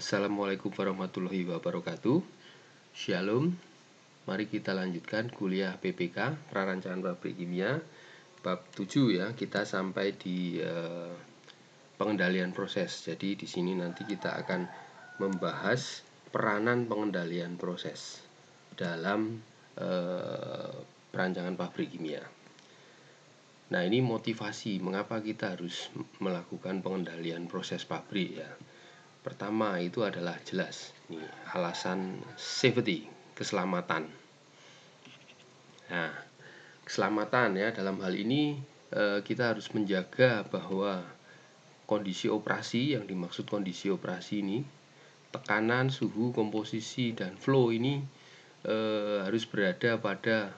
Assalamualaikum warahmatullahi wabarakatuh Shalom Mari kita lanjutkan kuliah PPK Prarancangan Pabrik Kimia Bab 7 ya Kita sampai di eh, pengendalian proses Jadi di sini nanti kita akan membahas peranan pengendalian proses Dalam eh, perancangan pabrik kimia Nah ini motivasi mengapa kita harus melakukan pengendalian proses pabrik ya Pertama itu adalah jelas ini alasan safety, keselamatan. Nah, keselamatan ya dalam hal ini eh, kita harus menjaga bahwa kondisi operasi yang dimaksud kondisi operasi ini tekanan, suhu, komposisi dan flow ini e, harus berada pada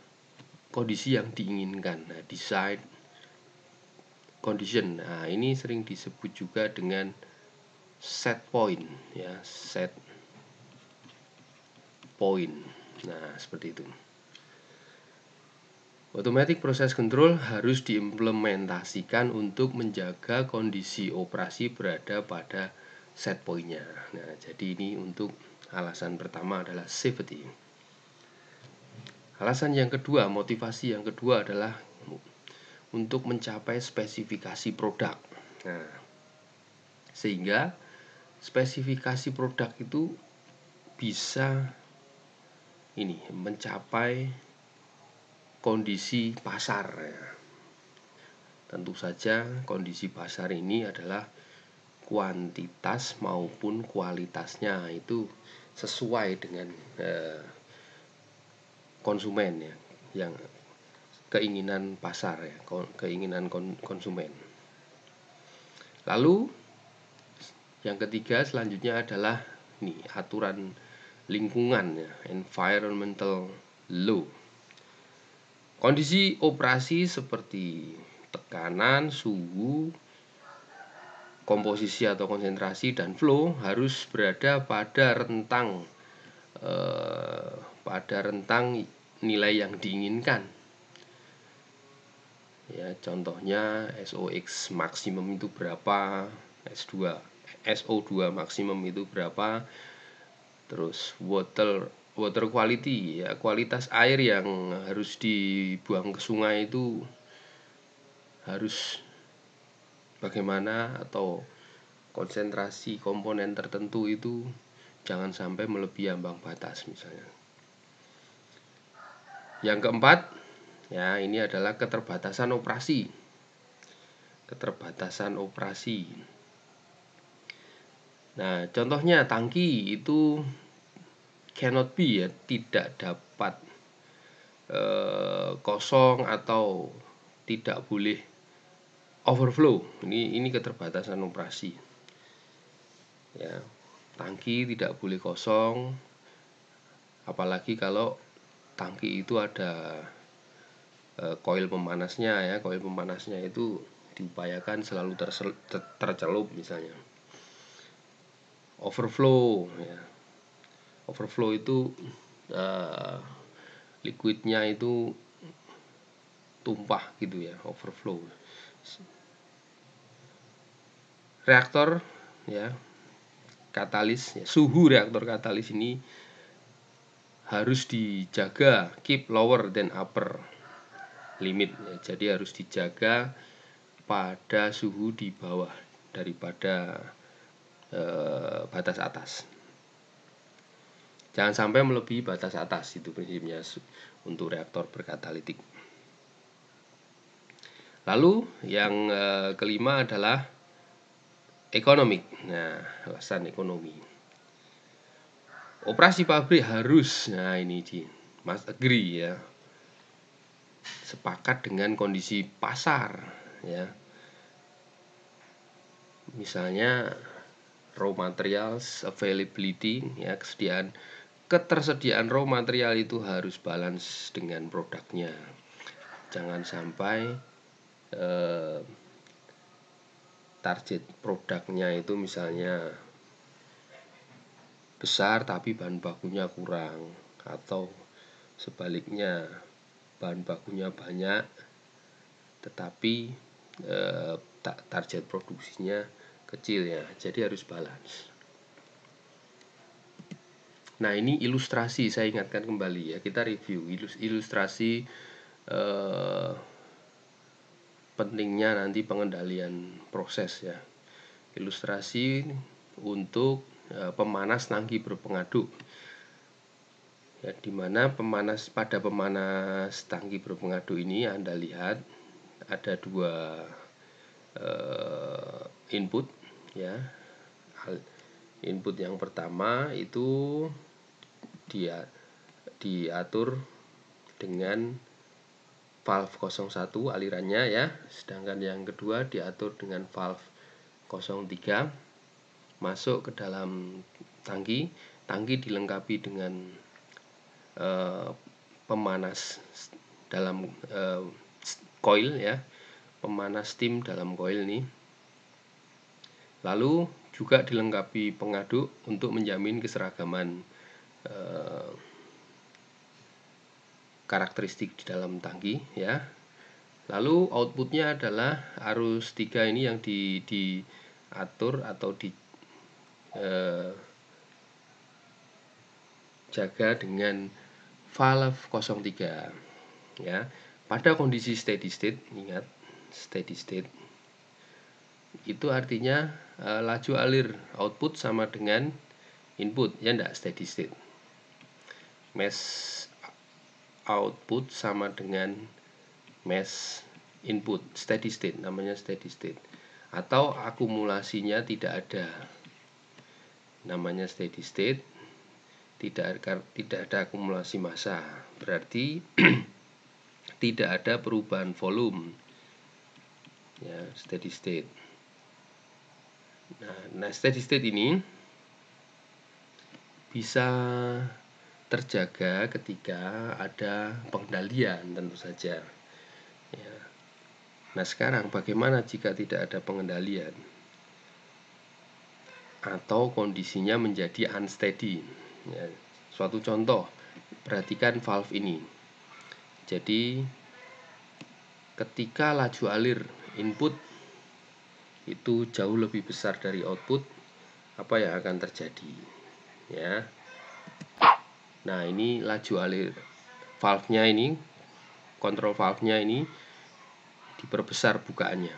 kondisi yang diinginkan. Nah, design condition. Nah, ini sering disebut juga dengan set point ya set point nah seperti itu Automatic Process Control harus diimplementasikan untuk menjaga kondisi operasi berada pada set pointnya. Nah, jadi ini untuk alasan pertama adalah safety. Alasan yang kedua, motivasi yang kedua adalah untuk mencapai spesifikasi produk. Nah, sehingga spesifikasi produk itu bisa ini mencapai kondisi pasar ya. Tentu saja kondisi pasar ini adalah kuantitas maupun kualitasnya itu sesuai dengan eh, konsumen ya yang keinginan pasar ya, keinginan konsumen. Lalu yang ketiga selanjutnya adalah nih aturan lingkungan ya, environmental law. Kondisi operasi seperti tekanan, suhu, komposisi atau konsentrasi dan flow harus berada pada rentang eh, pada rentang nilai yang diinginkan. Ya, contohnya SOX maksimum itu berapa? S2 SO2 maksimum itu berapa terus water water quality ya kualitas air yang harus dibuang ke sungai itu harus bagaimana atau konsentrasi komponen tertentu itu jangan sampai melebihi ambang batas misalnya. Yang keempat, ya ini adalah keterbatasan operasi. Keterbatasan operasi. Nah, contohnya tangki itu cannot be ya, tidak dapat e, kosong atau tidak boleh overflow. Ini ini keterbatasan operasi. Ya, tangki tidak boleh kosong apalagi kalau tangki itu ada e, koil pemanasnya ya, koil pemanasnya itu diupayakan selalu tercelup misalnya overflow ya. overflow itu uh, liquidnya itu tumpah gitu ya overflow reaktor ya katalis ya, suhu reaktor katalis ini harus dijaga keep lower than upper limit ya, jadi harus dijaga pada suhu di bawah daripada e, batas atas. Jangan sampai melebihi batas atas itu prinsipnya untuk reaktor berkatalitik. Lalu yang e, kelima adalah ekonomi. Nah, alasan ekonomi. Operasi pabrik harus, nah ini di mas agree ya, sepakat dengan kondisi pasar ya. Misalnya raw materials availability ya kesediaan ketersediaan raw material itu harus balance dengan produknya jangan sampai eh, target produknya itu misalnya besar tapi bahan bakunya kurang atau sebaliknya bahan bakunya banyak tetapi eh, target produksinya kecil ya jadi harus balance nah ini ilustrasi saya ingatkan kembali ya kita review ilustrasi eh, pentingnya nanti pengendalian proses ya ilustrasi untuk eh, pemanas tangki berpengaduk ya, dimana pemanas pada pemanas tangki berpengaduk ini anda lihat ada dua eh, input ya input yang pertama itu dia diatur dengan valve 01 alirannya ya sedangkan yang kedua diatur dengan valve 03 masuk ke dalam tangki tangki dilengkapi dengan e, pemanas dalam e, coil ya pemanas steam dalam coil ini Lalu juga dilengkapi pengaduk untuk menjamin keseragaman eh, karakteristik di dalam tangki ya. Lalu outputnya adalah arus tiga ini yang di, diatur atau dijaga eh, dengan valve 03 ya pada kondisi steady state ingat steady state itu artinya Eh, laju alir output sama dengan input ya enggak steady state Mass output sama dengan mass input steady state namanya steady state atau akumulasinya tidak ada namanya steady state tidak ada, tidak ada akumulasi massa berarti tidak ada perubahan volume ya steady state Nah, nah steady state ini bisa terjaga ketika ada pengendalian tentu saja. Ya. Nah sekarang bagaimana jika tidak ada pengendalian atau kondisinya menjadi unsteady? Ya. Suatu contoh, perhatikan valve ini. Jadi ketika laju alir input itu jauh lebih besar dari output apa yang akan terjadi ya nah ini laju alir valve nya ini kontrol valve nya ini diperbesar bukaannya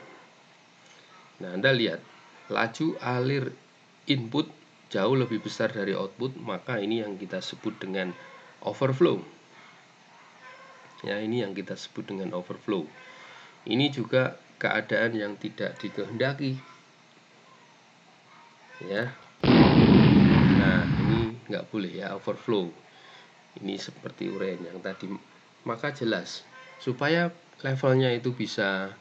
nah anda lihat laju alir input jauh lebih besar dari output maka ini yang kita sebut dengan overflow ya ini yang kita sebut dengan overflow ini juga keadaan yang tidak dikehendaki ya nah ini nggak boleh ya overflow ini seperti uren yang tadi maka jelas supaya levelnya itu bisa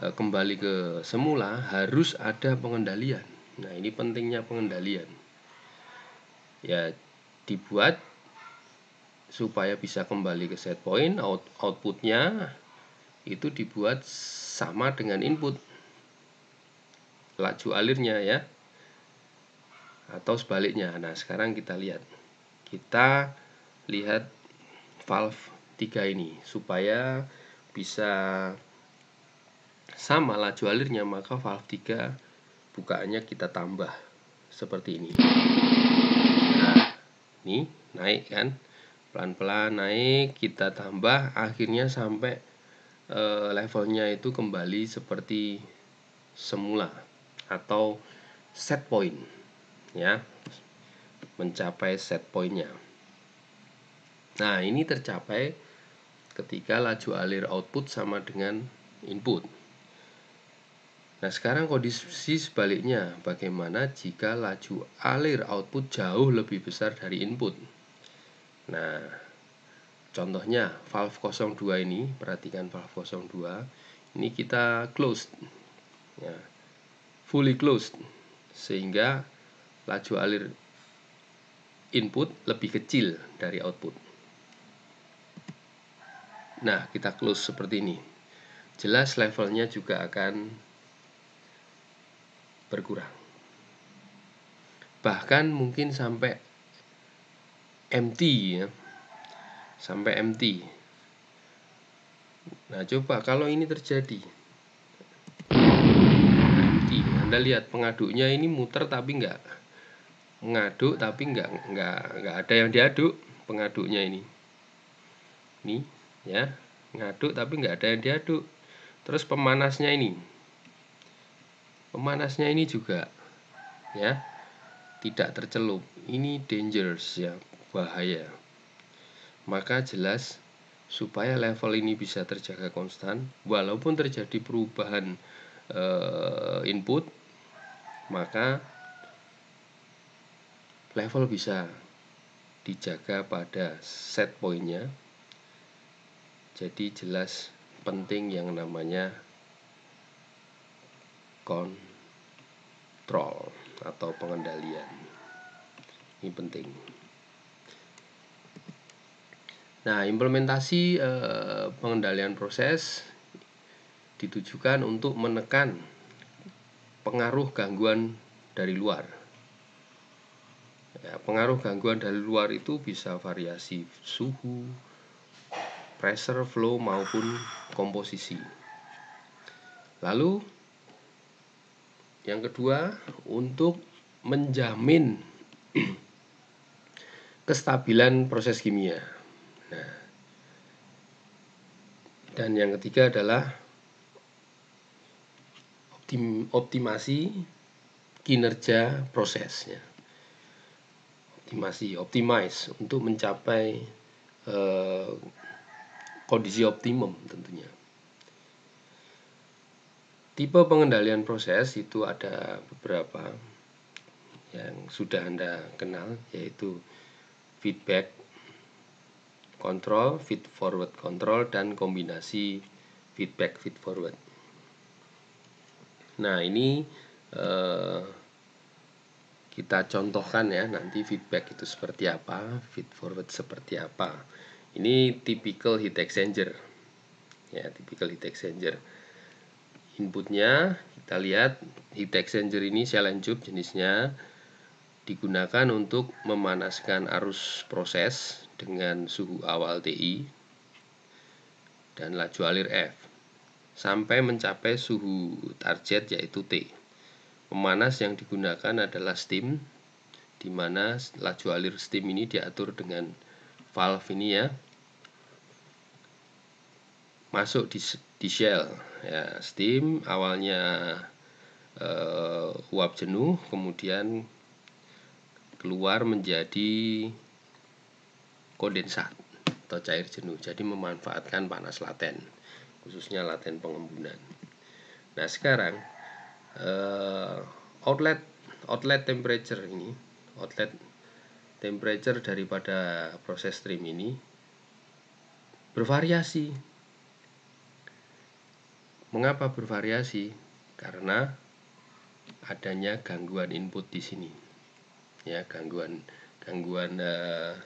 eh, kembali ke semula harus ada pengendalian nah ini pentingnya pengendalian ya dibuat supaya bisa kembali ke set point out, outputnya itu dibuat sama dengan input laju alirnya ya atau sebaliknya nah sekarang kita lihat kita lihat valve 3 ini supaya bisa sama laju alirnya maka valve 3 bukaannya kita tambah seperti ini nah ini naik kan pelan-pelan naik kita tambah akhirnya sampai Eh, levelnya itu kembali seperti semula atau set point ya mencapai set pointnya nah ini tercapai ketika laju alir output sama dengan input Nah, sekarang kondisi sebaliknya, bagaimana jika laju alir output jauh lebih besar dari input? Nah, Contohnya valve 02 ini, perhatikan valve 02. Ini kita closed. Ya. Fully closed sehingga laju alir input lebih kecil dari output. Nah, kita close seperti ini. Jelas levelnya juga akan berkurang. Bahkan mungkin sampai empty ya sampai MT. Nah, coba kalau ini terjadi. MT, Anda lihat pengaduknya ini muter tapi enggak mengaduk tapi enggak enggak nggak ada yang diaduk pengaduknya ini. Ini ya, ngaduk tapi nggak ada yang diaduk. Terus pemanasnya ini. Pemanasnya ini juga ya tidak tercelup. Ini dangerous ya, bahaya. Maka jelas supaya level ini bisa terjaga konstan walaupun terjadi perubahan uh, input maka level bisa dijaga pada set pointnya jadi jelas penting yang namanya kontrol atau pengendalian ini penting Nah, implementasi eh, pengendalian proses ditujukan untuk menekan pengaruh gangguan dari luar. Ya, pengaruh gangguan dari luar itu bisa variasi suhu, pressure flow maupun komposisi. Lalu yang kedua untuk menjamin kestabilan proses kimia. Dan yang ketiga adalah optim, optimasi kinerja prosesnya. Optimasi, optimize untuk mencapai uh, kondisi optimum tentunya. Tipe pengendalian proses itu ada beberapa yang sudah Anda kenal yaitu feedback control, feed forward control, dan kombinasi feedback feed forward. Nah, ini eh, kita contohkan ya nanti feedback itu seperti apa, feed forward seperti apa. Ini typical heat exchanger. Ya, typical heat exchanger. Inputnya kita lihat heat exchanger ini saya lanjut jenisnya digunakan untuk memanaskan arus proses dengan suhu awal TI dan laju alir F sampai mencapai suhu target yaitu T. Pemanas yang digunakan adalah steam di mana laju alir steam ini diatur dengan valve ini ya. Masuk di, di shell ya, steam awalnya eh, uap jenuh kemudian keluar menjadi kondensat atau cair jenuh. Jadi memanfaatkan panas laten, khususnya laten pengembunan. Nah, sekarang eh, outlet outlet temperature ini, outlet temperature daripada proses stream ini bervariasi. Mengapa bervariasi? Karena adanya gangguan input di sini. Ya, gangguan gangguan eh,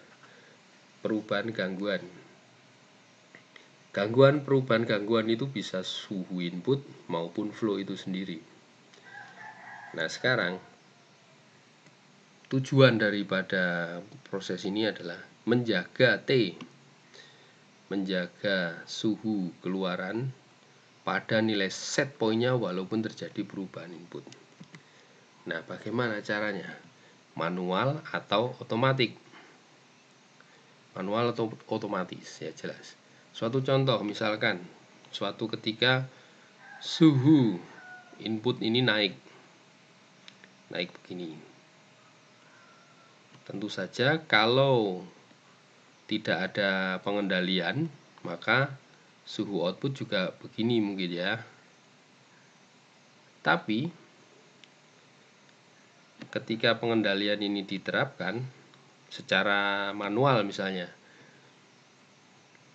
perubahan gangguan. Gangguan perubahan gangguan itu bisa suhu input maupun flow itu sendiri. Nah, sekarang tujuan daripada proses ini adalah menjaga T menjaga suhu keluaran pada nilai set pointnya walaupun terjadi perubahan input. Nah, bagaimana caranya? Manual atau otomatis? manual atau otomatis ya jelas suatu contoh misalkan suatu ketika suhu input ini naik naik begini tentu saja kalau tidak ada pengendalian maka suhu output juga begini mungkin ya tapi ketika pengendalian ini diterapkan secara manual misalnya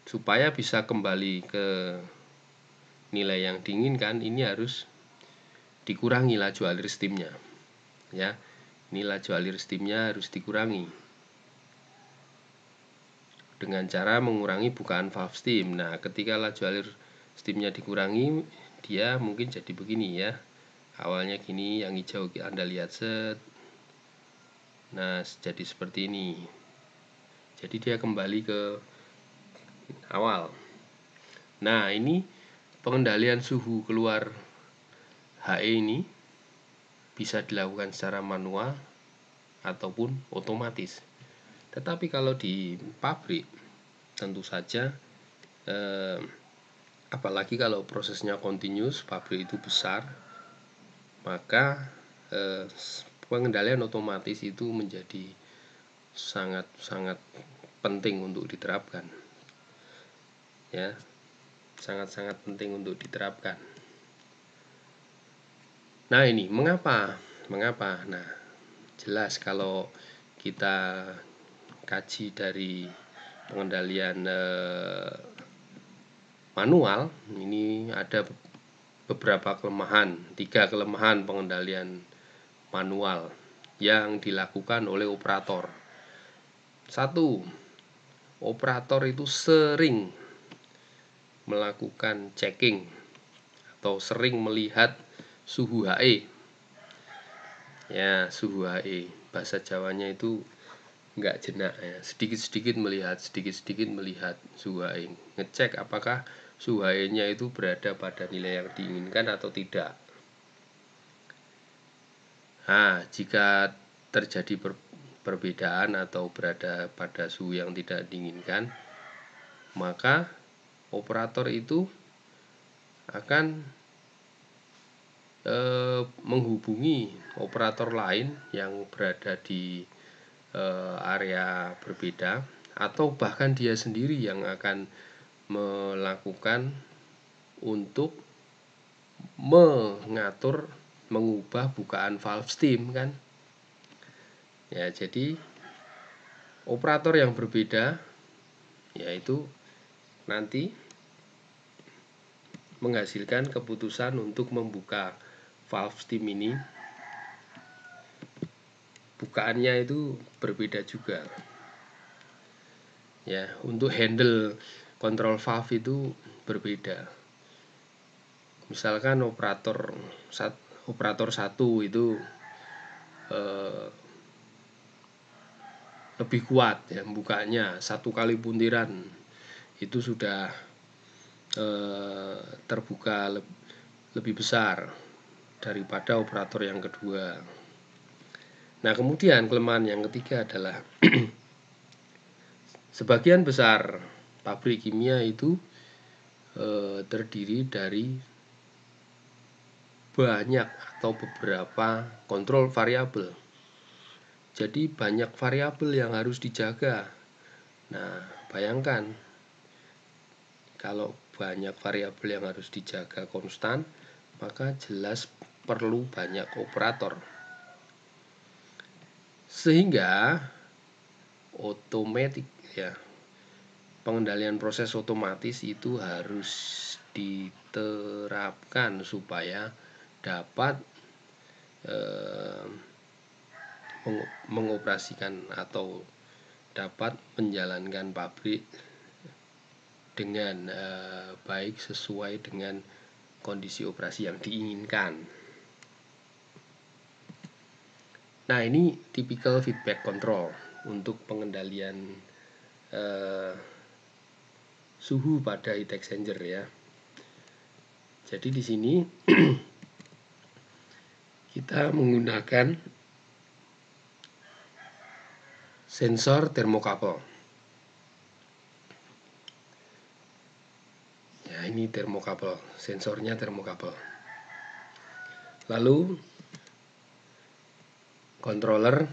supaya bisa kembali ke nilai yang diinginkan ini harus dikurangi laju alir steamnya ya ini laju alir steamnya harus dikurangi dengan cara mengurangi bukaan valve steam nah ketika laju alir steamnya dikurangi dia mungkin jadi begini ya awalnya gini yang hijau anda lihat set nah jadi seperti ini jadi dia kembali ke awal nah ini pengendalian suhu keluar HE ini bisa dilakukan secara manual ataupun otomatis tetapi kalau di pabrik tentu saja eh, apalagi kalau prosesnya continuous pabrik itu besar maka eh, pengendalian otomatis itu menjadi sangat-sangat penting untuk diterapkan. Ya. Sangat-sangat penting untuk diterapkan. Nah, ini mengapa? Mengapa? Nah, jelas kalau kita kaji dari pengendalian eh, manual ini ada beberapa kelemahan, tiga kelemahan pengendalian manual yang dilakukan oleh operator. Satu, operator itu sering melakukan checking atau sering melihat suhu HE. Ya, suhu HE. Bahasa Jawanya itu nggak jenak ya. Sedikit-sedikit melihat, sedikit-sedikit melihat suhu HE. Ngecek apakah suhu HE-nya itu berada pada nilai yang diinginkan atau tidak. Nah, jika terjadi per perbedaan atau berada pada suhu yang tidak diinginkan, maka operator itu akan e, menghubungi operator lain yang berada di e, area berbeda atau bahkan dia sendiri yang akan melakukan untuk mengatur mengubah bukaan valve steam kan ya jadi operator yang berbeda yaitu nanti menghasilkan keputusan untuk membuka valve steam ini bukaannya itu berbeda juga ya untuk handle kontrol valve itu berbeda misalkan operator satu operator satu itu eh, lebih kuat ya bukanya satu kali puntiran itu sudah eh, terbuka le lebih besar daripada operator yang kedua. Nah, kemudian kelemahan yang ketiga adalah sebagian besar pabrik kimia itu e, terdiri dari banyak atau beberapa kontrol variabel. Jadi banyak variabel yang harus dijaga. Nah, bayangkan kalau banyak variabel yang harus dijaga konstan, maka jelas perlu banyak operator. Sehingga otomatis ya. Pengendalian proses otomatis itu harus diterapkan supaya dapat eh, mengoperasikan atau dapat menjalankan pabrik dengan eh, baik sesuai dengan kondisi operasi yang diinginkan. Nah, ini tipikal feedback control untuk pengendalian eh, suhu pada heat exchanger ya. Jadi di sini kita menggunakan sensor termokapel. Ya, ini termokapel, sensornya termokapel. Lalu controller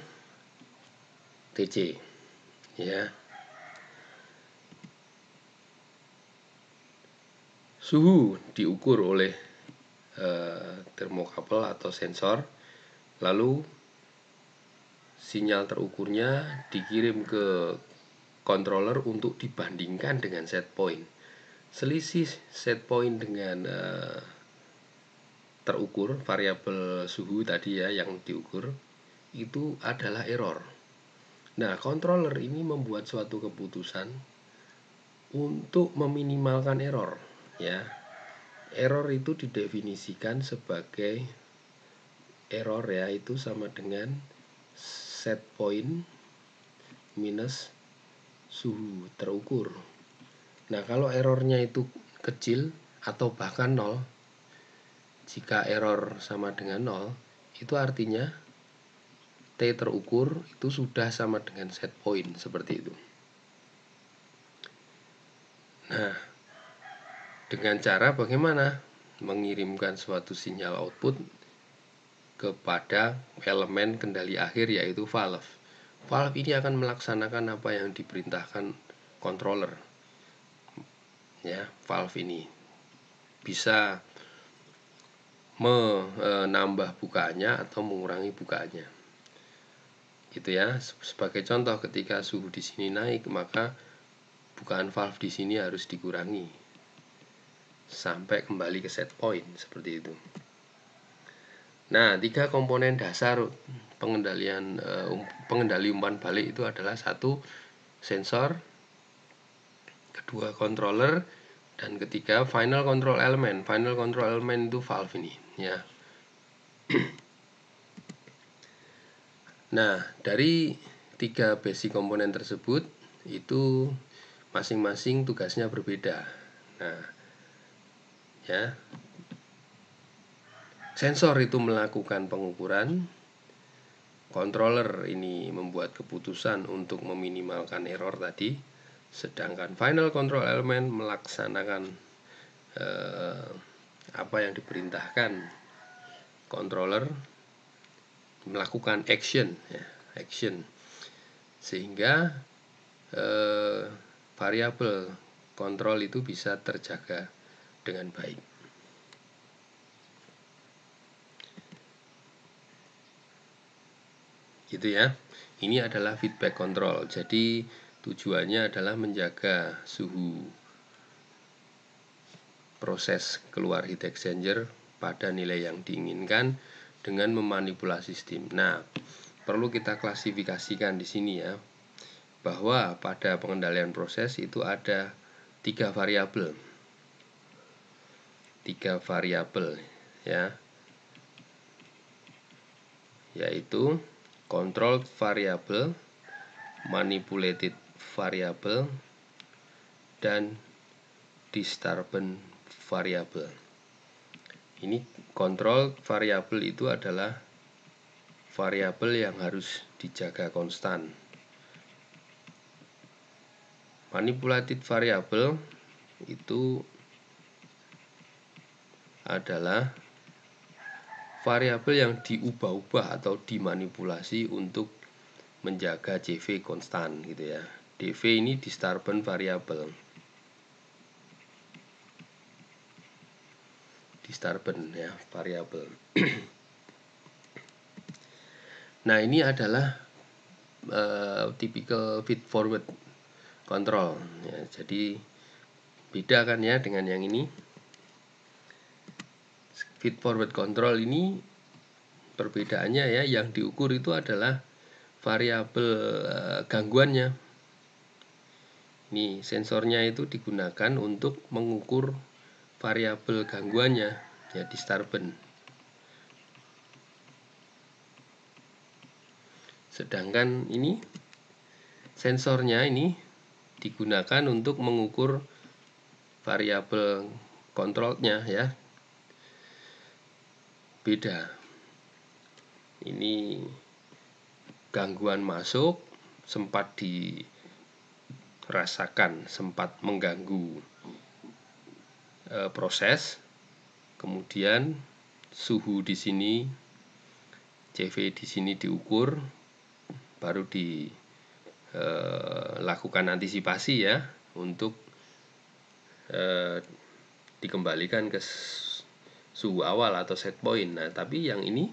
TC ya. Suhu diukur oleh Eh, termokapel atau sensor lalu sinyal terukurnya dikirim ke controller untuk dibandingkan dengan set point selisih set point dengan eh, terukur variabel suhu tadi ya yang diukur itu adalah error nah controller ini membuat suatu keputusan untuk meminimalkan error ya error itu didefinisikan sebagai error ya itu sama dengan set point minus suhu terukur. Nah, kalau errornya itu kecil atau bahkan nol, jika error sama dengan nol, itu artinya T terukur itu sudah sama dengan set point seperti itu. Nah, dengan cara bagaimana? Mengirimkan suatu sinyal output kepada elemen kendali akhir yaitu valve. Valve ini akan melaksanakan apa yang diperintahkan controller. Ya, valve ini bisa menambah bukanya atau mengurangi bukanya. Gitu ya. Sebagai contoh ketika suhu di sini naik, maka bukaan valve di sini harus dikurangi sampai kembali ke set point seperti itu. Nah, tiga komponen dasar pengendalian eh, um, pengendali umpan balik itu adalah satu sensor, kedua controller, dan ketiga final control element. Final control element itu valve ini, ya. nah, dari tiga basic komponen tersebut itu masing-masing tugasnya berbeda. Nah, ya sensor itu melakukan pengukuran controller ini membuat keputusan untuk meminimalkan error tadi sedangkan final control element melaksanakan eh, apa yang diperintahkan controller melakukan action ya, action sehingga eh, variabel kontrol itu bisa terjaga dengan baik. Gitu ya. Ini adalah feedback control. Jadi tujuannya adalah menjaga suhu proses keluar heat exchanger pada nilai yang diinginkan dengan memanipulasi sistem. Nah, perlu kita klasifikasikan di sini ya bahwa pada pengendalian proses itu ada tiga variabel tiga variabel ya yaitu control variable, manipulated variable, dan disturbance variable. Ini control variable itu adalah variabel yang harus dijaga konstan. Manipulated variable itu adalah variabel yang diubah-ubah atau dimanipulasi untuk menjaga CV konstan gitu ya. DV ini disturbance variabel. Disturbance ya, variabel. nah, ini adalah uh, eh, tipikal feed forward control ya. Jadi beda kan ya dengan yang ini feed forward control ini perbedaannya ya yang diukur itu adalah variabel eh, gangguannya. ini sensornya itu digunakan untuk mengukur variabel gangguannya ya disturbance. Sedangkan ini sensornya ini digunakan untuk mengukur variabel kontrolnya ya beda. Ini gangguan masuk sempat dirasakan, sempat mengganggu e, proses. Kemudian suhu di sini, CV di sini diukur, baru dilakukan e, antisipasi ya untuk e, dikembalikan ke suhu awal atau set point. Nah, tapi yang ini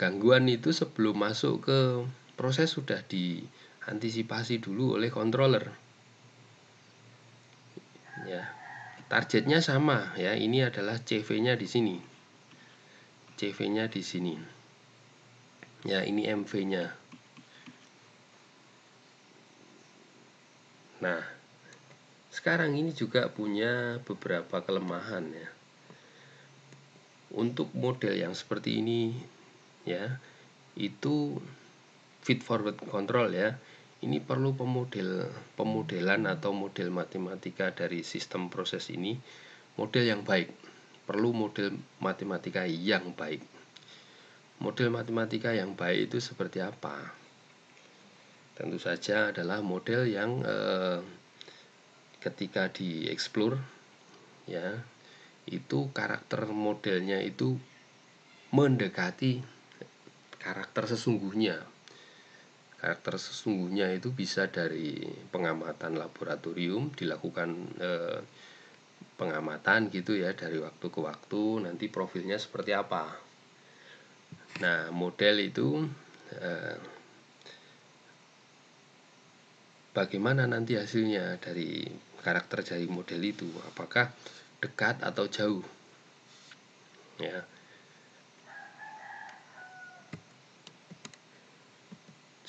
gangguan itu sebelum masuk ke proses sudah diantisipasi dulu oleh controller. Ya. Targetnya sama ya, ini adalah CV-nya di sini. CV-nya di sini. Ya, ini MV-nya. Nah, sekarang ini juga punya beberapa kelemahan ya untuk model yang seperti ini ya itu feed forward control ya ini perlu pemodel pemodelan atau model matematika dari sistem proses ini model yang baik perlu model matematika yang baik model matematika yang baik itu seperti apa tentu saja adalah model yang eh, ketika dieksplor ya itu karakter modelnya itu mendekati karakter sesungguhnya. Karakter sesungguhnya itu bisa dari pengamatan laboratorium dilakukan eh, pengamatan gitu ya dari waktu ke waktu nanti profilnya seperti apa. Nah, model itu eh, bagaimana nanti hasilnya dari karakter dari model itu? Apakah dekat atau jauh. Ya.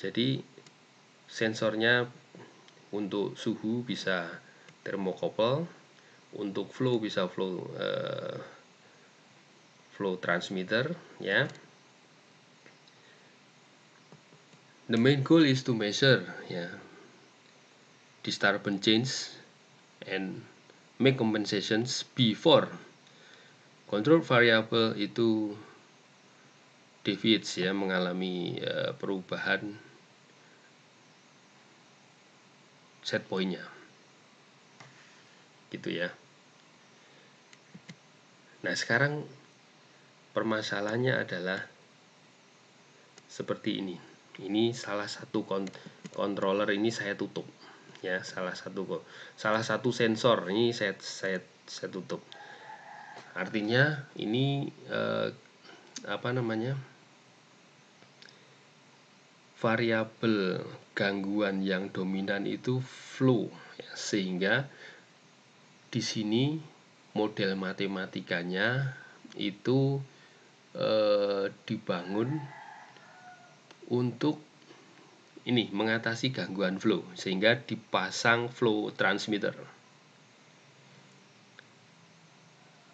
Jadi sensornya untuk suhu bisa termokopel, untuk flow bisa flow eh, flow transmitter ya. The main goal is to measure ya disturbance change and make compensations before control variable itu deviates ya mengalami uh, perubahan set pointnya gitu ya nah sekarang permasalahannya adalah seperti ini ini salah satu kont controller ini saya tutup ya salah satu kok salah satu sensor ini saya saya saya tutup artinya ini eh, apa namanya variabel gangguan yang dominan itu flow ya, sehingga di sini model matematikanya itu eh, dibangun untuk ini mengatasi gangguan flow sehingga dipasang flow transmitter.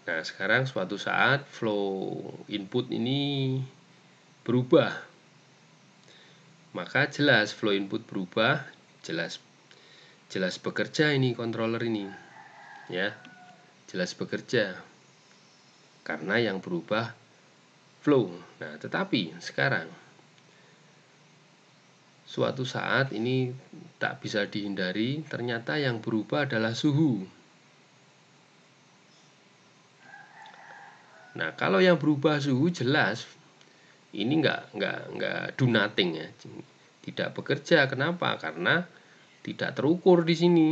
Nah, sekarang suatu saat flow input ini berubah. Maka jelas flow input berubah, jelas jelas bekerja ini controller ini. Ya. Jelas bekerja. Karena yang berubah flow. Nah, tetapi sekarang suatu saat ini tak bisa dihindari, ternyata yang berubah adalah suhu. Nah, kalau yang berubah suhu jelas ini enggak enggak enggak do nothing ya, tidak bekerja. Kenapa? Karena tidak terukur di sini.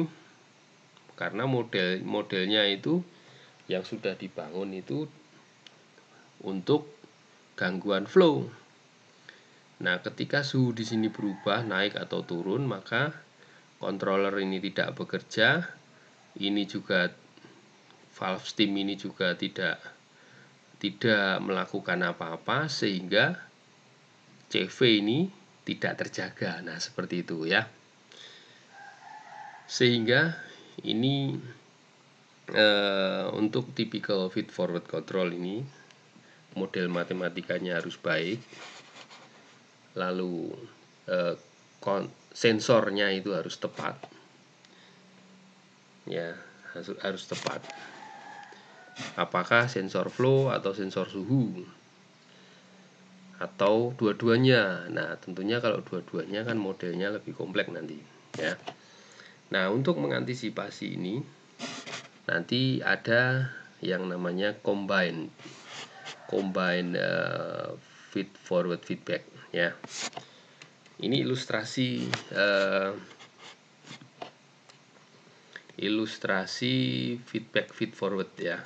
Karena model modelnya itu yang sudah dibangun itu untuk gangguan flow Nah, ketika suhu di sini berubah naik atau turun, maka controller ini tidak bekerja. Ini juga valve steam ini juga tidak tidak melakukan apa-apa sehingga CV ini tidak terjaga. Nah, seperti itu ya. Sehingga ini eh, untuk typical feed forward control ini model matematikanya harus baik lalu eh, sensornya itu harus tepat ya harus tepat apakah sensor flow atau sensor suhu atau dua-duanya. Nah, tentunya kalau dua-duanya kan modelnya lebih kompleks nanti, ya. Nah, untuk mengantisipasi ini nanti ada yang namanya combine combine uh, feed forward feedback ya ini ilustrasi uh, ilustrasi feedback feed forward ya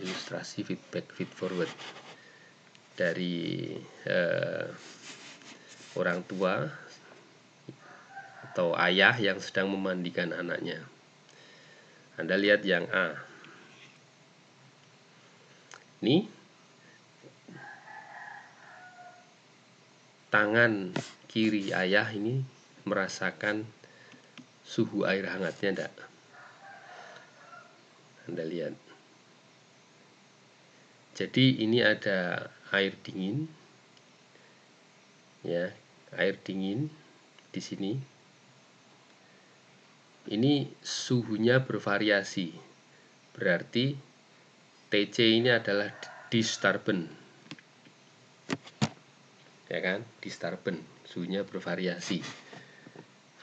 ilustrasi feedback feed forward dari uh, orang tua atau ayah yang sedang memandikan anaknya anda lihat yang A ini tangan kiri ayah ini merasakan suhu air hangatnya enggak? Anda lihat. Jadi ini ada air dingin. Ya, air dingin di sini. Ini suhunya bervariasi. Berarti TC ini adalah disturbance ya kan starben suhunya bervariasi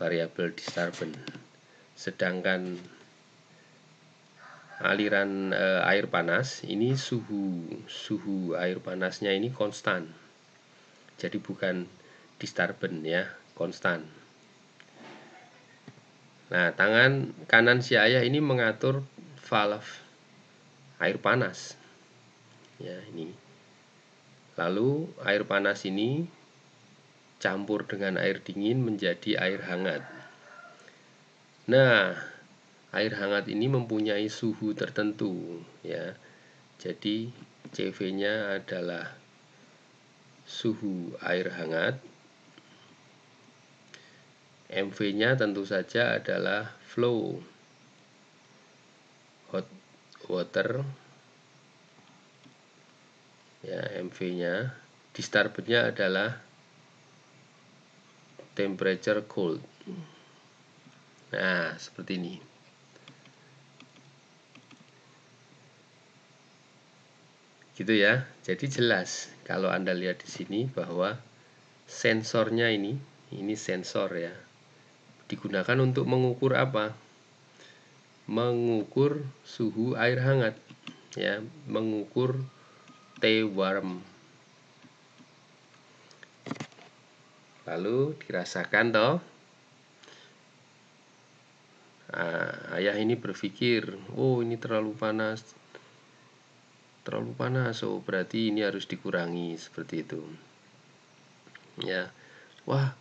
variabel starben sedangkan aliran e, air panas ini suhu suhu air panasnya ini konstan jadi bukan starben ya konstan nah tangan kanan si ayah ini mengatur valve air panas ya ini Lalu air panas ini campur dengan air dingin menjadi air hangat. Nah, air hangat ini mempunyai suhu tertentu ya. Jadi CV-nya adalah suhu air hangat. MV-nya tentu saja adalah flow hot water ya MV-nya di nya adalah temperature cold nah seperti ini gitu ya jadi jelas kalau anda lihat di sini bahwa sensornya ini ini sensor ya digunakan untuk mengukur apa mengukur suhu air hangat ya mengukur stay warm. Lalu dirasakan toh. Nah, ayah ini berpikir, oh ini terlalu panas, terlalu panas, oh berarti ini harus dikurangi seperti itu. Ya, wah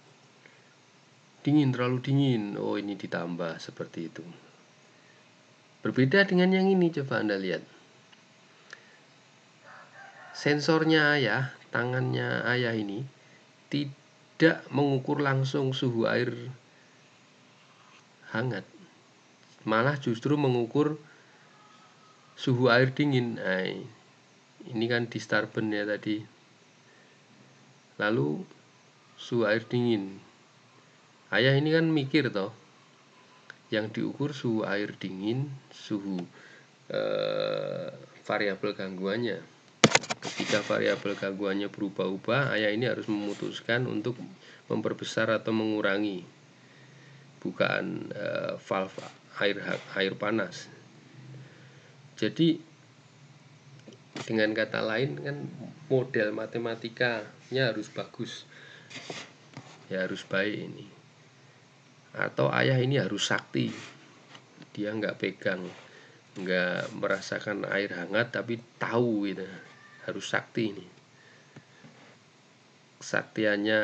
dingin terlalu dingin, oh ini ditambah seperti itu. Berbeda dengan yang ini, coba anda lihat sensornya ayah, tangannya ayah ini tidak mengukur langsung suhu air hangat. Malah justru mengukur suhu air dingin. ini kan di disturbance ya tadi. Lalu suhu air dingin. Ayah ini kan mikir toh. Yang diukur suhu air dingin, suhu eh, variabel gangguannya Ketika variabel gangguannya berubah-ubah, ayah ini harus memutuskan untuk memperbesar atau mengurangi bukaan e, valve air air panas. Jadi dengan kata lain kan model matematikanya harus bagus. Ya harus baik ini. Atau ayah ini harus sakti. Dia nggak pegang nggak merasakan air hangat tapi tahu gitu harus sakti ini kesaktiannya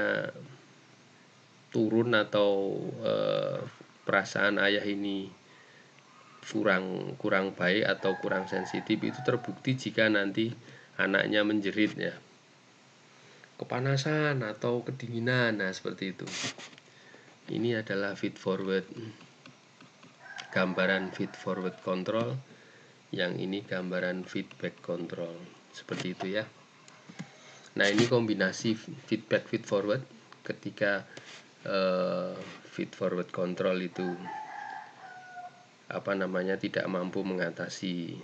turun atau e, perasaan ayah ini kurang kurang baik atau kurang sensitif itu terbukti jika nanti anaknya menjerit ya kepanasan atau kedinginan nah seperti itu ini adalah feed forward gambaran feed forward control yang ini gambaran feedback control seperti itu ya nah ini kombinasi feedback feed forward ketika uh, feed forward control itu apa namanya tidak mampu mengatasi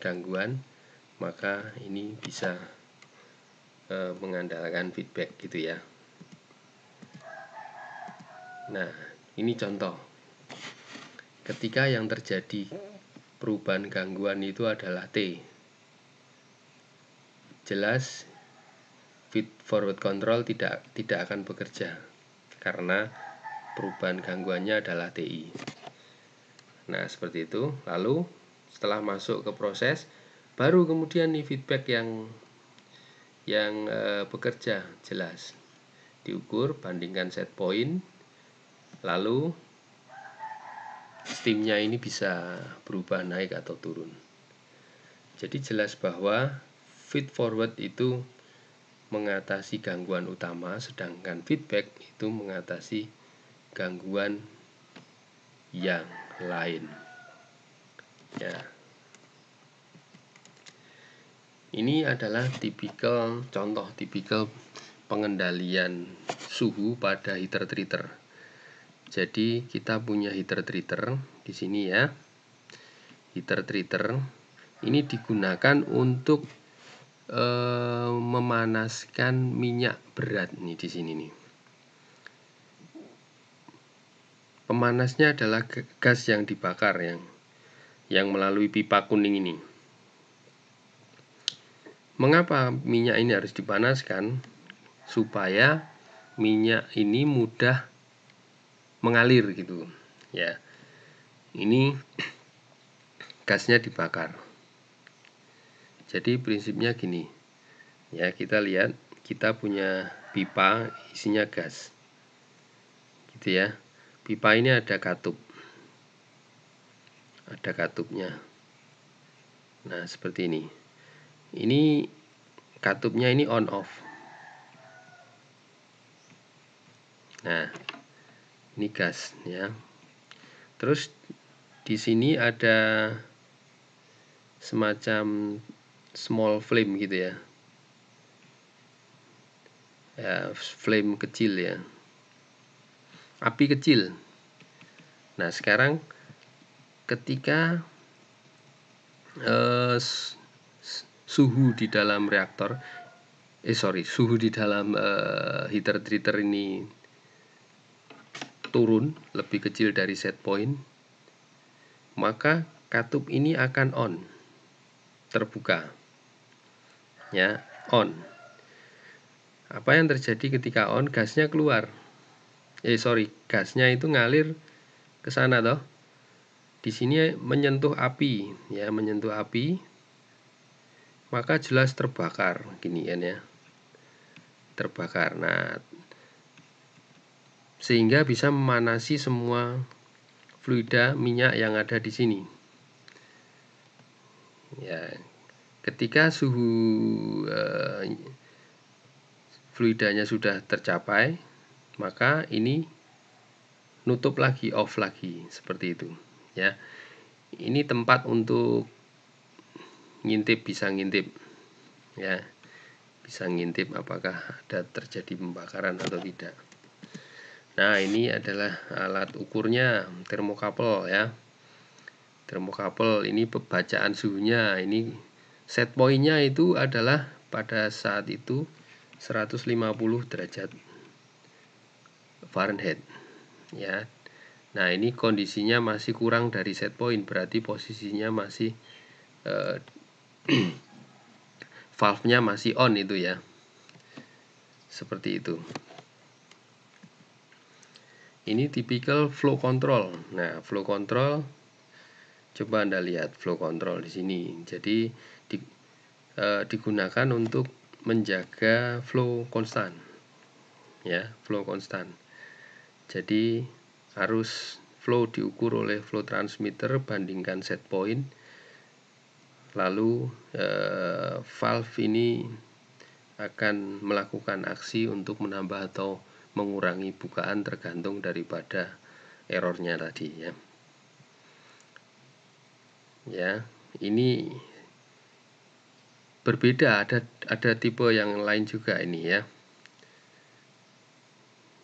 gangguan maka ini bisa uh, mengandalkan feedback gitu ya nah ini contoh ketika yang terjadi perubahan gangguan itu adalah T jelas feed forward control tidak tidak akan bekerja karena perubahan gangguannya adalah TI. Nah, seperti itu. Lalu setelah masuk ke proses baru kemudian nih feedback yang yang e, bekerja jelas. Diukur, bandingkan set point. Lalu steamnya ini bisa berubah naik atau turun. Jadi jelas bahwa feed forward itu mengatasi gangguan utama, sedangkan feedback itu mengatasi gangguan yang lain. Ya. Ini adalah tipikal contoh tipikal pengendalian suhu pada heater treater. Jadi kita punya heater treater di sini ya. Heater treater ini digunakan untuk Eh, memanaskan minyak berat nih di sini nih. Pemanasnya adalah gas yang dibakar yang yang melalui pipa kuning ini. Mengapa minyak ini harus dipanaskan? Supaya minyak ini mudah mengalir gitu ya. Ini gasnya dibakar jadi prinsipnya gini ya kita lihat kita punya pipa isinya gas gitu ya pipa ini ada katup ada katupnya nah seperti ini ini katupnya ini on off nah ini gas ya terus di sini ada semacam small flame gitu ya ya flame kecil ya api kecil nah sekarang ketika eh, suhu di dalam reaktor eh sorry suhu di dalam eh, heater treater ini turun lebih kecil dari set point maka katup ini akan on terbuka ya on apa yang terjadi ketika on gasnya keluar eh sorry gasnya itu ngalir ke sana toh di sini menyentuh api ya menyentuh api maka jelas terbakar kan ya terbakar nah sehingga bisa memanasi semua fluida minyak yang ada di sini ya ketika suhu eh, fluidanya sudah tercapai maka ini nutup lagi off lagi seperti itu ya ini tempat untuk ngintip bisa ngintip ya bisa ngintip apakah ada terjadi pembakaran atau tidak nah ini adalah alat ukurnya termokapel ya termokapel ini pembacaan suhunya ini set pointnya itu adalah pada saat itu 150 derajat Fahrenheit ya Nah ini kondisinya masih kurang dari set point berarti posisinya masih eh, valve-nya masih on itu ya seperti itu ini tipikal flow control nah flow control coba anda lihat flow control di sini jadi e, digunakan untuk menjaga flow konstan ya flow konstan jadi arus flow diukur oleh flow transmitter bandingkan set point lalu e, valve ini akan melakukan aksi untuk menambah atau mengurangi bukaan tergantung daripada errornya tadi ya ya ini berbeda ada ada tipe yang lain juga ini ya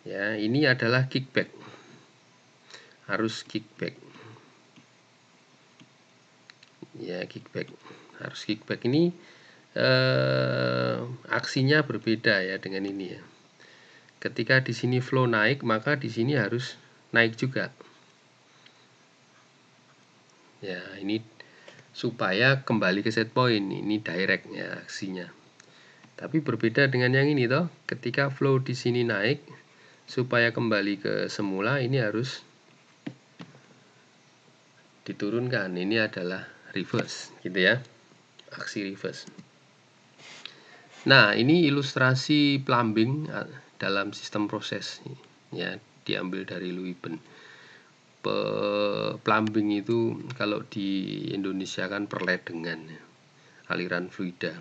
ya ini adalah kickback harus kickback ya kickback harus kickback ini eh, aksinya berbeda ya dengan ini ya ketika di sini flow naik maka di sini harus naik juga ya ini supaya kembali ke set point ini directnya aksinya tapi berbeda dengan yang ini toh ketika flow di sini naik supaya kembali ke semula ini harus diturunkan ini adalah reverse gitu ya aksi reverse nah ini ilustrasi plumbing dalam sistem proses ya diambil dari louis ben pe, plumbing itu kalau di Indonesia kan perledengan ya. aliran fluida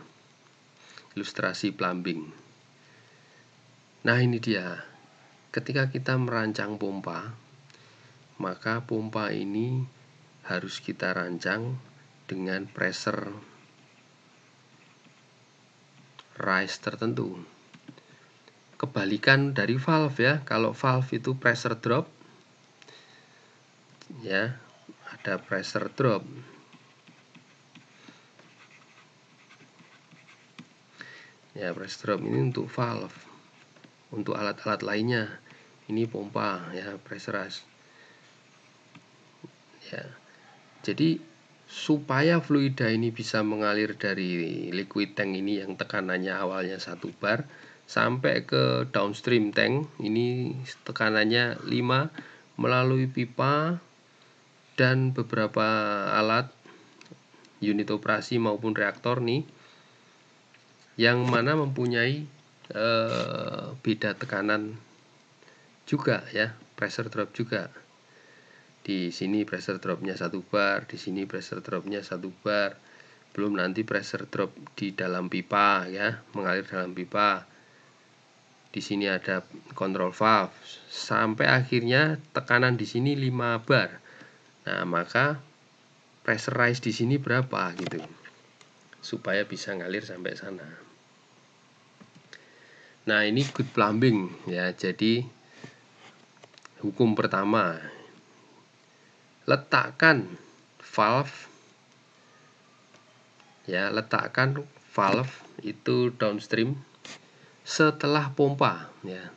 ilustrasi plumbing nah ini dia ketika kita merancang pompa maka pompa ini harus kita rancang dengan pressure rise tertentu kebalikan dari valve ya kalau valve itu pressure drop ya ada pressure drop ya pressure drop ini untuk valve untuk alat-alat lainnya ini pompa ya pressure rush. ya jadi supaya fluida ini bisa mengalir dari liquid tank ini yang tekanannya awalnya satu bar sampai ke downstream tank ini tekanannya 5 melalui pipa dan beberapa alat unit operasi maupun reaktor nih yang mana mempunyai e, beda tekanan juga ya pressure drop juga di sini pressure dropnya satu bar di sini pressure dropnya satu bar belum nanti pressure drop di dalam pipa ya mengalir dalam pipa di sini ada control valve sampai akhirnya tekanan di sini 5 bar Nah, maka pressurize di sini berapa gitu. Supaya bisa ngalir sampai sana. Nah, ini good plumbing ya. Jadi hukum pertama letakkan valve ya, letakkan valve itu downstream setelah pompa ya.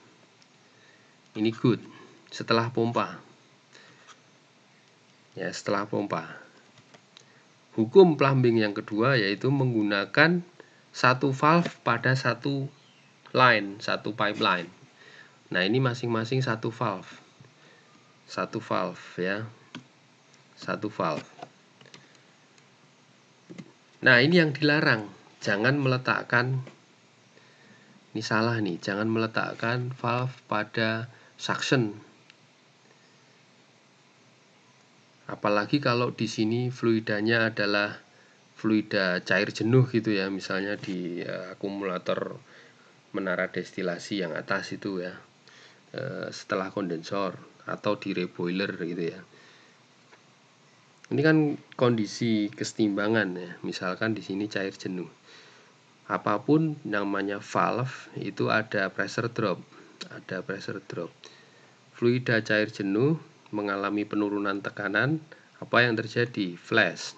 Ini good setelah pompa ya setelah pompa. Hukum plumbing yang kedua yaitu menggunakan satu valve pada satu line, satu pipeline. Nah, ini masing-masing satu valve. Satu valve ya. Satu valve. Nah, ini yang dilarang. Jangan meletakkan ini salah nih, jangan meletakkan valve pada suction Apalagi kalau di sini fluidanya adalah fluida cair jenuh gitu ya, misalnya di eh, akumulator menara destilasi yang atas itu ya, eh, setelah kondensor atau di reboiler gitu ya. Ini kan kondisi kesetimbangan ya, misalkan di sini cair jenuh. Apapun namanya valve itu ada pressure drop, ada pressure drop. Fluida cair jenuh mengalami penurunan tekanan, apa yang terjadi? Flash.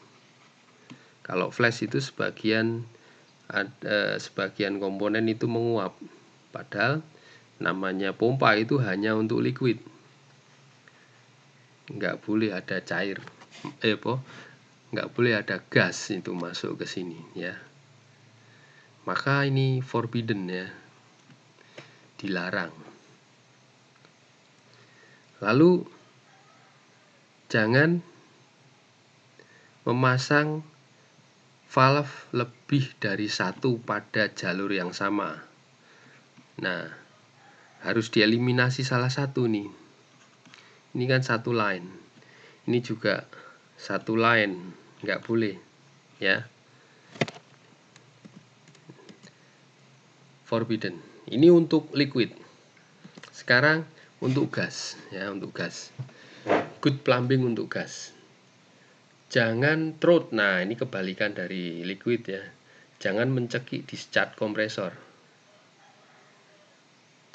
Kalau flash itu sebagian ada, eh, sebagian komponen itu menguap. Padahal namanya pompa itu hanya untuk liquid. Nggak boleh ada cair. Eh, po, nggak boleh ada gas itu masuk ke sini ya. Maka ini forbidden ya. Dilarang. Lalu jangan memasang valve lebih dari satu pada jalur yang sama. Nah, harus dieliminasi salah satu nih. Ini kan satu line. Ini juga satu line, nggak boleh, ya. Forbidden. Ini untuk liquid. Sekarang untuk gas, ya, untuk gas. Good plumbing untuk gas. Jangan throat. Nah, ini kebalikan dari liquid ya. Jangan mencekik discharge kompresor.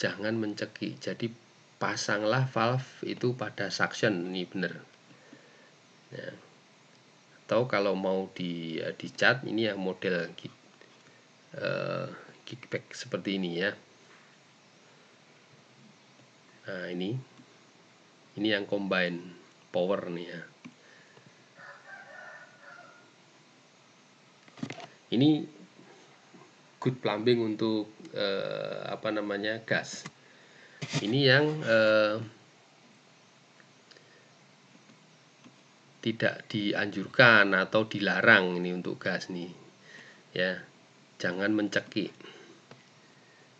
Jangan mencekik. Jadi pasanglah valve itu pada suction ini benar. Ya. Atau kalau mau di eh, dicat ini ya model kick, uh, eh, kickback seperti ini ya. Nah, ini ini yang combine power nih ya ini good plumbing untuk eh, apa namanya gas ini yang eh, tidak dianjurkan atau dilarang ini untuk gas nih ya jangan mencekik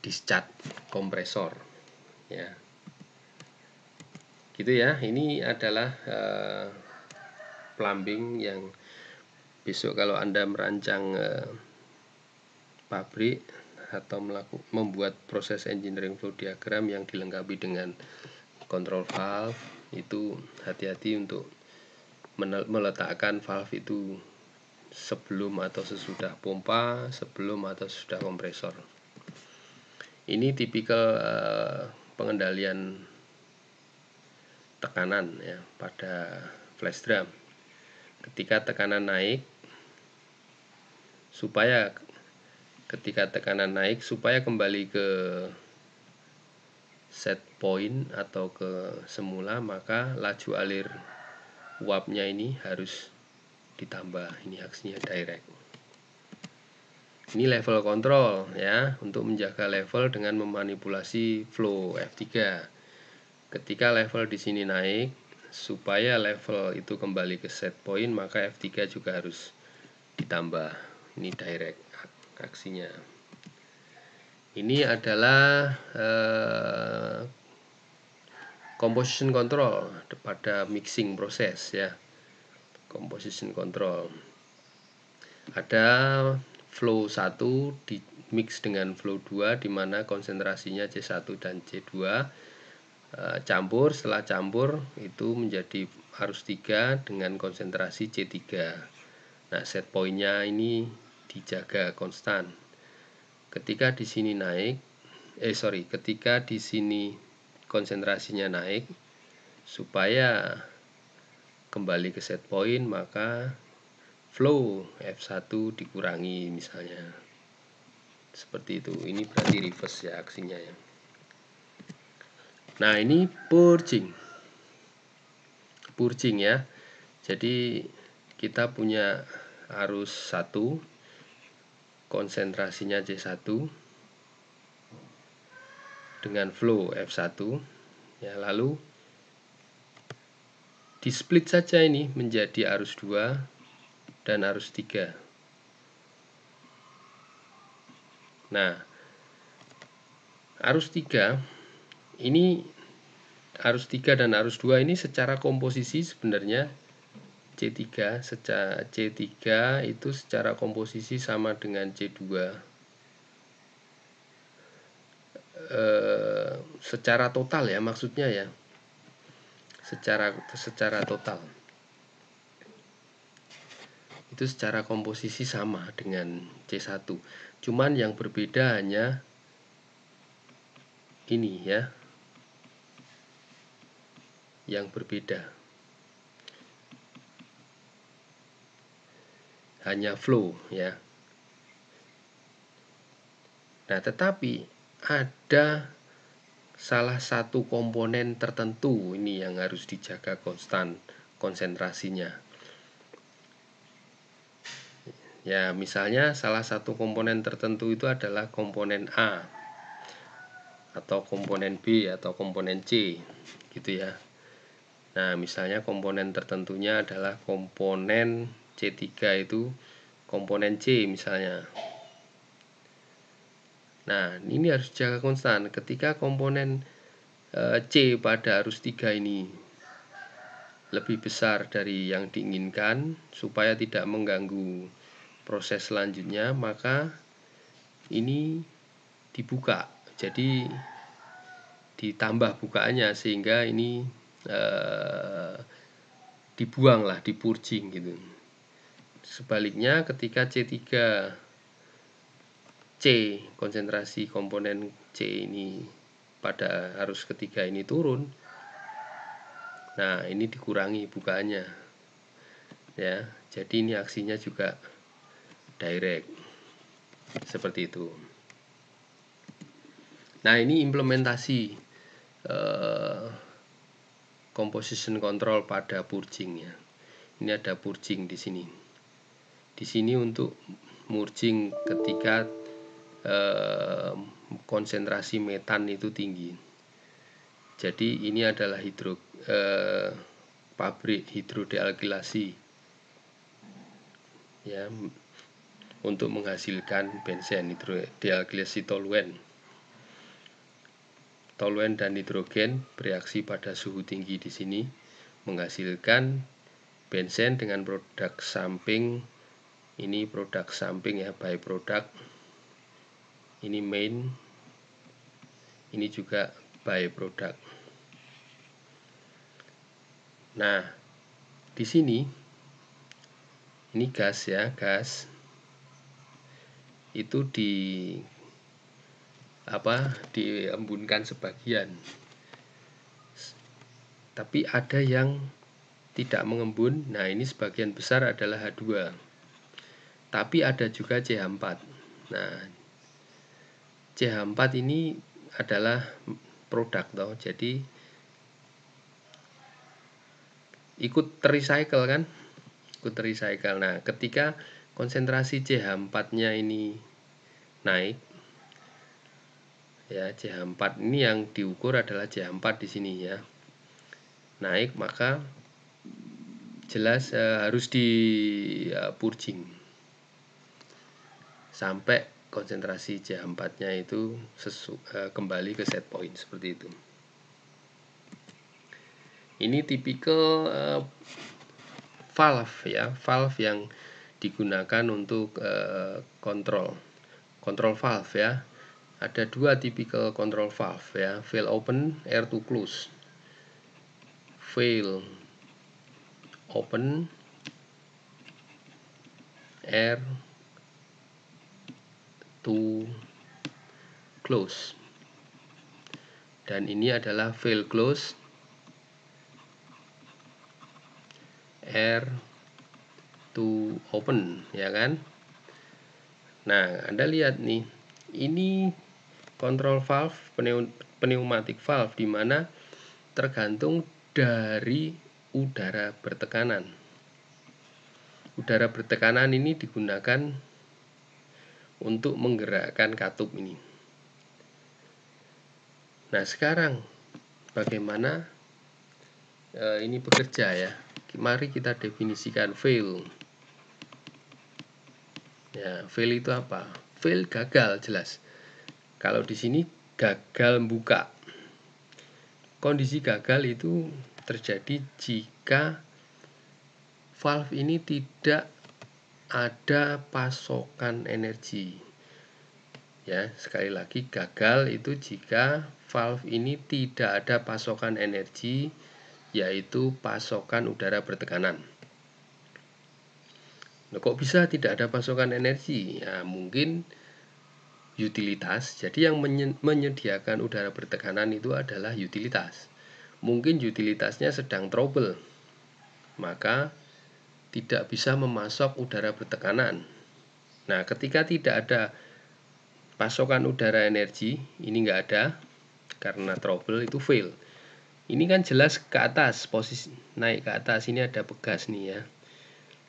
discharge kompresor ya gitu ya ini adalah uh, plumbing yang besok kalau anda merancang uh, pabrik atau melaku, membuat proses engineering flow diagram yang dilengkapi dengan kontrol valve itu hati-hati untuk meletakkan valve itu sebelum atau sesudah pompa, sebelum atau sesudah kompresor. Ini tipikal uh, pengendalian tekanan ya pada flash drum ketika tekanan naik supaya ketika tekanan naik supaya kembali ke set point atau ke semula maka laju alir uapnya ini harus ditambah ini aksinya direct ini level control ya untuk menjaga level dengan memanipulasi flow F3 ketika level di sini naik supaya level itu kembali ke set point maka F3 juga harus ditambah ini direct aksinya ini adalah eh, composition control pada mixing proses ya composition control ada flow 1 di mix dengan flow 2 dimana konsentrasinya C1 dan C2 Eh, campur setelah campur itu menjadi arus 3 dengan konsentrasi C3 nah set pointnya ini dijaga konstan ketika di sini naik eh sorry ketika di sini konsentrasinya naik supaya kembali ke set point maka flow F1 dikurangi misalnya seperti itu ini berarti reverse ya aksinya ya Nah, ini purging. Purging ya. Jadi kita punya arus 1 konsentrasinya C1 dengan flow F1 ya lalu di split saja ini menjadi arus 2 dan arus 3 nah arus 3 ini arus 3 dan arus 2 ini secara komposisi sebenarnya C3 secara C3 itu secara komposisi sama dengan C2 eh, secara total ya maksudnya ya secara secara total itu secara komposisi sama dengan C1 cuman yang berbeda hanya ini ya yang berbeda. Hanya flow ya. Nah, tetapi ada salah satu komponen tertentu ini yang harus dijaga konstan konsentrasinya. Ya, misalnya salah satu komponen tertentu itu adalah komponen A atau komponen B atau komponen C gitu ya. Nah, misalnya komponen tertentunya adalah komponen C3 itu komponen C misalnya. Nah, ini harus jaga konstan ketika komponen e, C pada arus 3 ini lebih besar dari yang diinginkan supaya tidak mengganggu proses selanjutnya, maka ini dibuka. Jadi ditambah bukaannya sehingga ini Eh, dibuang lah, dipurging gitu. Sebaliknya ketika C3 C konsentrasi komponen C ini pada arus ketiga ini turun. Nah, ini dikurangi bukaannya. Ya, jadi ini aksinya juga direct. Seperti itu. Nah, ini implementasi eh, composition control pada purging ya. Ini ada purging di sini. Di sini untuk merging ketika eh, konsentrasi metan itu tinggi. Jadi ini adalah hidro eh, pabrik hidrodealkilasi ya untuk menghasilkan bensin, hidrodealkilasi toluen toluen dan nitrogen bereaksi pada suhu tinggi di sini menghasilkan bensin dengan produk samping ini produk samping ya by product ini main ini juga by product nah di sini ini gas ya gas itu di apa diembunkan sebagian tapi ada yang tidak mengembun nah ini sebagian besar adalah H2 tapi ada juga CH4 nah CH4 ini adalah produk toh jadi ikut terrecycle kan ikut recycle. Nah, ketika konsentrasi CH4-nya ini naik, ya CH4 ini yang diukur adalah CH4 di sini ya naik maka jelas e, harus di e, purging sampai konsentrasi CH4 nya itu sesu, e, kembali ke set point seperti itu ini tipikal e, valve ya valve yang digunakan untuk e, kontrol kontrol valve ya ada dua tipikal control valve ya fail open air to close fail open air to close dan ini adalah fail close air to open ya kan nah anda lihat nih ini kontrol valve pneumatik valve di mana tergantung dari udara bertekanan. Udara bertekanan ini digunakan untuk menggerakkan katup ini. Nah, sekarang bagaimana e, ini bekerja ya? Mari kita definisikan fail. Ya, fail itu apa? Fail gagal jelas. Kalau di sini gagal buka. Kondisi gagal itu terjadi jika valve ini tidak ada pasokan energi. Ya, sekali lagi gagal itu jika valve ini tidak ada pasokan energi yaitu pasokan udara bertekanan. Nah, kok bisa tidak ada pasokan energi? Ya, mungkin utilitas. Jadi yang menyediakan udara bertekanan itu adalah utilitas. Mungkin utilitasnya sedang trouble. Maka tidak bisa memasok udara bertekanan. Nah, ketika tidak ada pasokan udara energi, ini enggak ada karena trouble itu fail. Ini kan jelas ke atas, posisi naik ke atas ini ada pegas nih ya.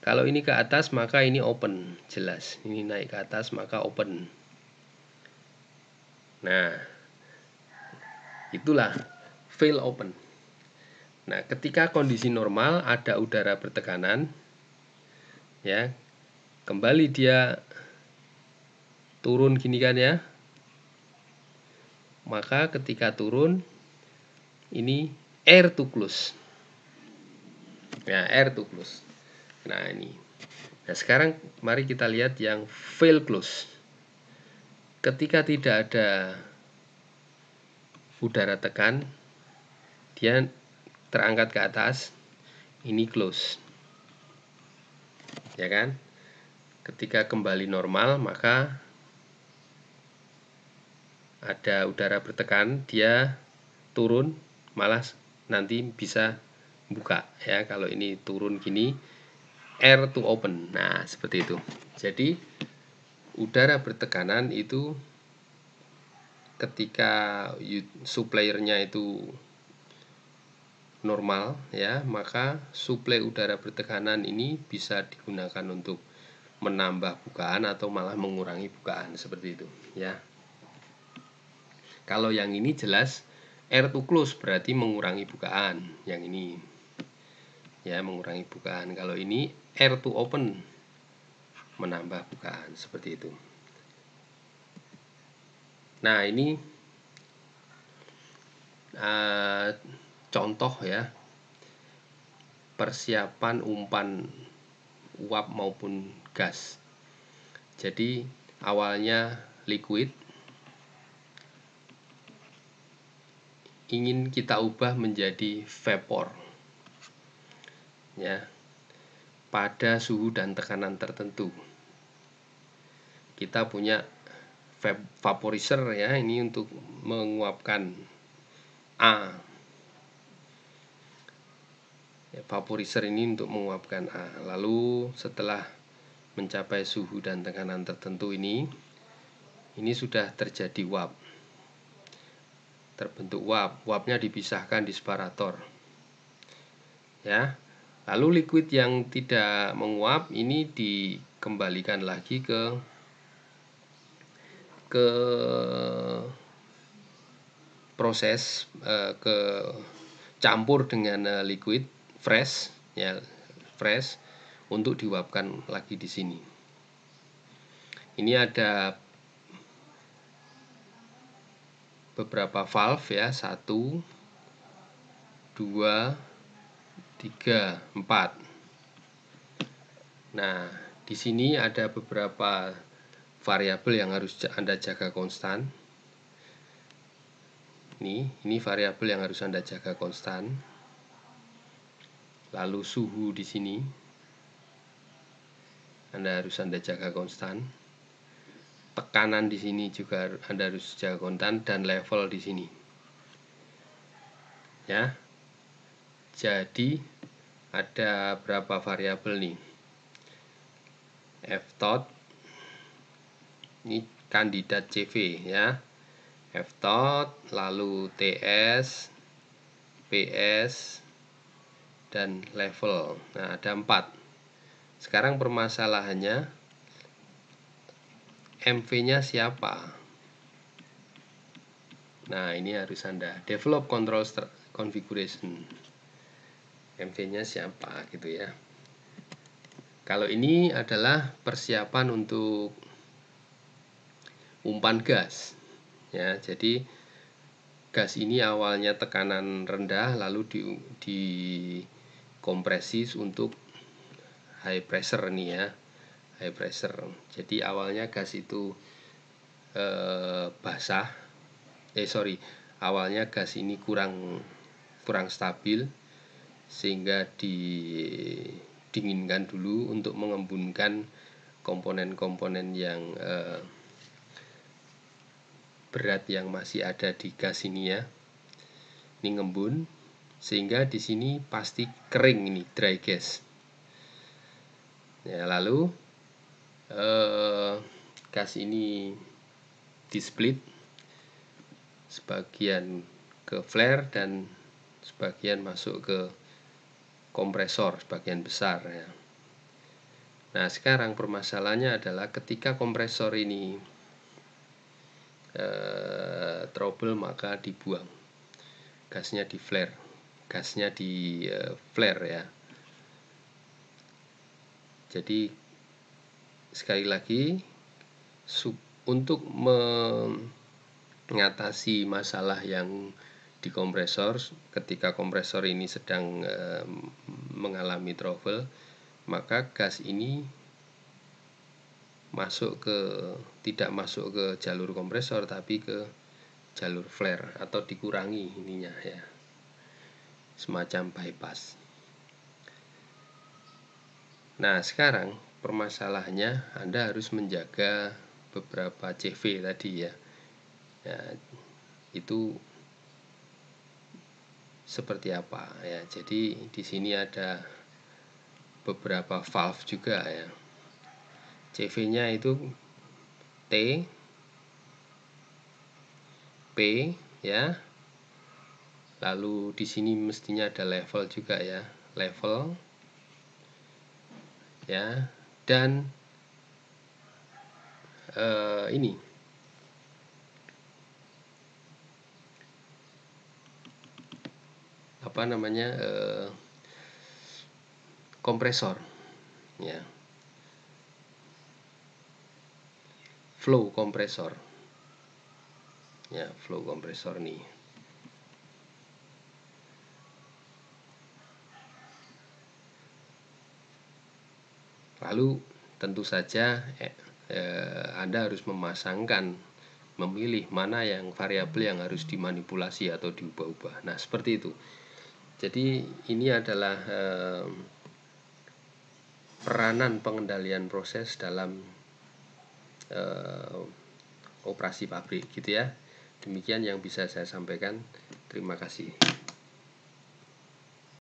Kalau ini ke atas maka ini open, jelas. Ini naik ke atas maka open. Nah, itulah fail open. Nah, ketika kondisi normal ada udara bertekanan, ya, kembali dia turun gini kan ya. Maka ketika turun, ini air to close. ya air to close. Nah, ini. Nah, sekarang mari kita lihat yang fail close ketika tidak ada udara tekan dia terangkat ke atas ini close ya kan ketika kembali normal maka ada udara bertekan dia turun malas. nanti bisa buka ya kalau ini turun gini air to open nah seperti itu jadi udara bertekanan itu ketika suppliernya itu normal ya maka suplai udara bertekanan ini bisa digunakan untuk menambah bukaan atau malah mengurangi bukaan seperti itu ya kalau yang ini jelas air to close berarti mengurangi bukaan yang ini ya mengurangi bukaan kalau ini air to open menambah bukaan seperti itu. Nah, ini uh, contoh ya persiapan umpan uap maupun gas. Jadi awalnya liquid ingin kita ubah menjadi vapor. Ya. Pada suhu dan tekanan tertentu kita punya vaporizer ya ini untuk menguapkan A ya, vaporizer ini untuk menguapkan A lalu setelah mencapai suhu dan tekanan tertentu ini ini sudah terjadi uap terbentuk uap uapnya dipisahkan di separator ya lalu liquid yang tidak menguap ini dikembalikan lagi ke ke proses uh, ke campur dengan uh, liquid fresh ya fresh untuk diuapkan lagi di sini. Ini ada beberapa valve ya, satu dua tiga empat Nah, di sini ada beberapa variabel yang harus Anda jaga konstan. Ini, ini variabel yang harus Anda jaga konstan. Lalu suhu di sini Anda harus Anda jaga konstan. Tekanan di sini juga Anda harus jaga konstan dan level di sini. Ya. Jadi ada berapa variabel nih? F tot ini kandidat CV ya f tot lalu TS PS dan level nah ada empat sekarang permasalahannya MV nya siapa nah ini harus anda develop control configuration MV nya siapa gitu ya kalau ini adalah persiapan untuk umpan gas. Ya, jadi gas ini awalnya tekanan rendah lalu di, di kompresi untuk high pressure nih ya. High pressure. Jadi awalnya gas itu eh, basah. Eh sorry, awalnya gas ini kurang kurang stabil sehingga didinginkan dulu untuk mengembunkan komponen-komponen yang eh, berat yang masih ada di gas ini ya ini ngembun sehingga di sini pasti kering ini dry gas ya lalu eh, gas ini di split sebagian ke flare dan sebagian masuk ke kompresor sebagian besar ya. Nah, sekarang permasalahannya adalah ketika kompresor ini eh, trouble maka dibuang gasnya di flare gasnya di eh, flare ya jadi sekali lagi sub, untuk mengatasi masalah yang di kompresor ketika kompresor ini sedang eh, mengalami trouble maka gas ini masuk ke tidak masuk ke jalur kompresor tapi ke jalur flare atau dikurangi ininya ya semacam bypass nah sekarang permasalahannya Anda harus menjaga beberapa CV tadi ya, ya itu seperti apa ya jadi di sini ada beberapa valve juga ya CV-nya itu T P ya. Lalu di sini mestinya ada level juga ya, level ya dan uh, ini apa namanya uh, kompresor ya flow kompresor ya flow kompresor nih lalu tentu saja eh, eh, Anda harus memasangkan memilih mana yang variabel yang harus dimanipulasi atau diubah-ubah nah seperti itu jadi ini adalah eh, peranan pengendalian proses dalam eh, operasi pabrik gitu ya. Demikian yang bisa saya sampaikan. Terima kasih.